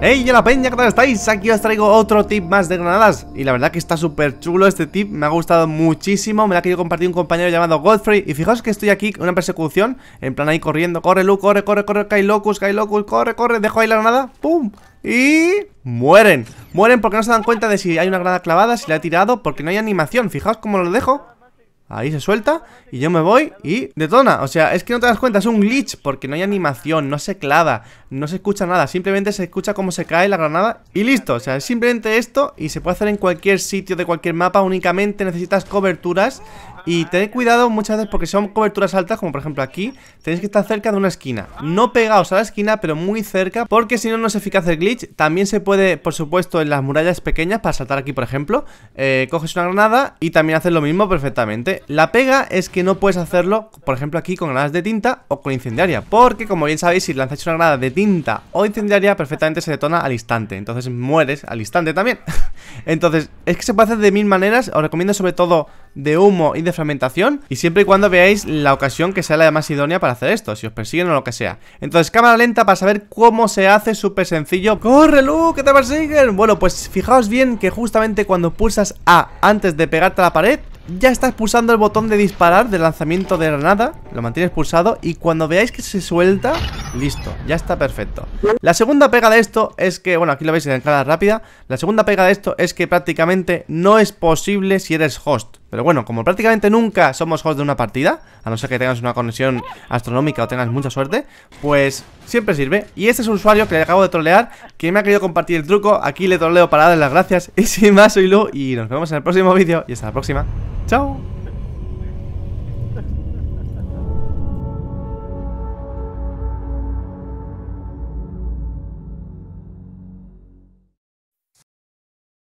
¡Hey, la peña! ¿Qué estáis? Aquí os traigo otro tip más de granadas Y la verdad que está súper chulo este tip Me ha gustado muchísimo Me lo ha querido compartir un compañero llamado Godfrey Y fijaos que estoy aquí en una persecución En plan ahí corriendo Corre, Lu, corre, corre, corre Kai Locus, Kai Locus Corre, corre Dejo ahí la granada ¡Pum! Y... Mueren Mueren porque no se dan cuenta de si hay una granada clavada Si la he tirado Porque no hay animación Fijaos cómo lo dejo Ahí se suelta y yo me voy y detona. O sea, es que no te das cuenta, es un glitch porque no hay animación, no se clava, no se escucha nada. Simplemente se escucha cómo se cae la granada y listo. O sea, es simplemente esto y se puede hacer en cualquier sitio de cualquier mapa. Únicamente necesitas coberturas y tened cuidado muchas veces porque son coberturas altas, como por ejemplo aquí, tenéis que estar cerca de una esquina. No pegados a la esquina, pero muy cerca, porque si no, no es eficaz el glitch. También se puede, por supuesto, en las murallas pequeñas, para saltar aquí, por ejemplo, eh, coges una granada y también haces lo mismo perfectamente. La pega es que no puedes hacerlo, por ejemplo, aquí con granadas de tinta o con incendiaria, porque como bien sabéis, si lanzáis una granada de tinta o incendiaria, perfectamente se detona al instante. Entonces mueres al instante también. Entonces, es que se puede hacer de mil maneras. Os recomiendo sobre todo de humo y de fragmentación y siempre y cuando veáis la ocasión que sea la más idónea para hacer esto, si os persiguen o lo que sea. Entonces, cámara lenta para saber cómo se hace, súper sencillo. ¡Corre, Lu, que te persiguen! Bueno, pues fijaos bien que justamente cuando pulsas A antes de pegarte a la pared, ya estás pulsando el botón de disparar del lanzamiento de granada, lo mantienes pulsado y cuando veáis que se suelta, Listo, ya está perfecto La segunda pega de esto es que, bueno, aquí lo veis en cara rápida La segunda pega de esto es que prácticamente no es posible si eres host Pero bueno, como prácticamente nunca somos host de una partida A no ser que tengas una conexión astronómica o tengas mucha suerte Pues siempre sirve Y este es un usuario que le acabo de trolear Que me ha querido compartir el truco Aquí le troleo para darle las gracias Y sin más, soy Lu Y nos vemos en el próximo vídeo Y hasta la próxima Chao